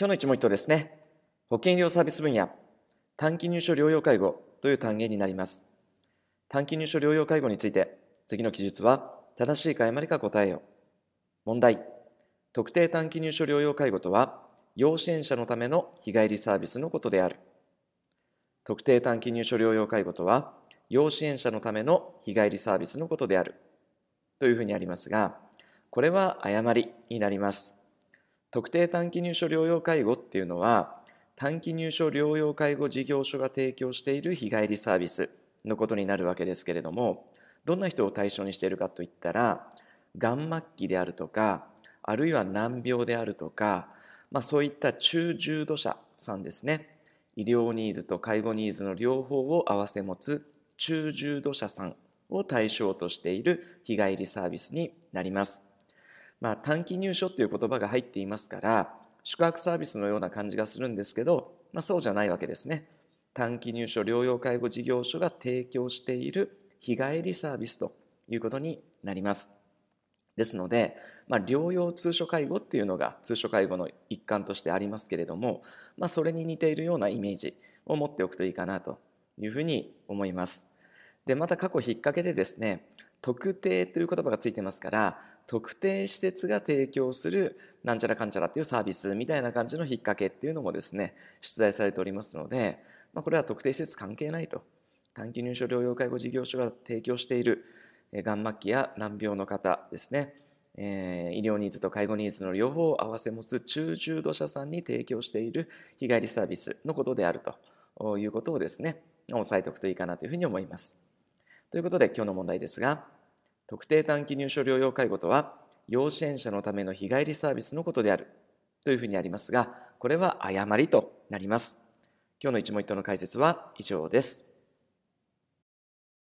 今日の一問一答ですね。保険医療サービス分野、短期入所療養介護という単元になります。短期入所療養介護について、次の記述は正しいか誤りか答えよ。問題。特定短期入所療養介護とは、要支援者のための日帰りサービスのことである。特定短期入所療養介護とは、要支援者のための日帰りサービスのことである。というふうにありますが、これは誤りになります。特定短期入所療養介護っていうのは短期入所療養介護事業所が提供している日帰りサービスのことになるわけですけれどもどんな人を対象にしているかといったらがん末期であるとかあるいは難病であるとか、まあ、そういった中重度者さんですね医療ニーズと介護ニーズの両方を併せ持つ中重度者さんを対象としている日帰りサービスになります。まあ、短期入所っていう言葉が入っていますから宿泊サービスのような感じがするんですけど、まあ、そうじゃないわけですね。短期入所療養介護事業所が提供している日帰りサービスということになります。ですので、まあ、療養通所介護っていうのが通所介護の一環としてありますけれども、まあ、それに似ているようなイメージを持っておくといいかなというふうに思います。でまた過去引っ掛けでですね特定という言葉がついてますから特定施設が提供するなんちゃらかんちゃらっていうサービスみたいな感じの引っ掛けっていうのもですね出題されておりますので、まあ、これは特定施設関係ないと短期入所療養介護事業所が提供しているがん末期や難病の方ですね、えー、医療ニーズと介護ニーズの両方を併せ持つ中重度者さんに提供している日帰りサービスのことであるということをですね押さえておくといいかなというふうに思います。ということで今日の問題ですが特定短期入所療養介護とは要支援者のための日帰りサービスのことであるというふうにありますがこれは誤りとなります今日の一問一答の解説は以上です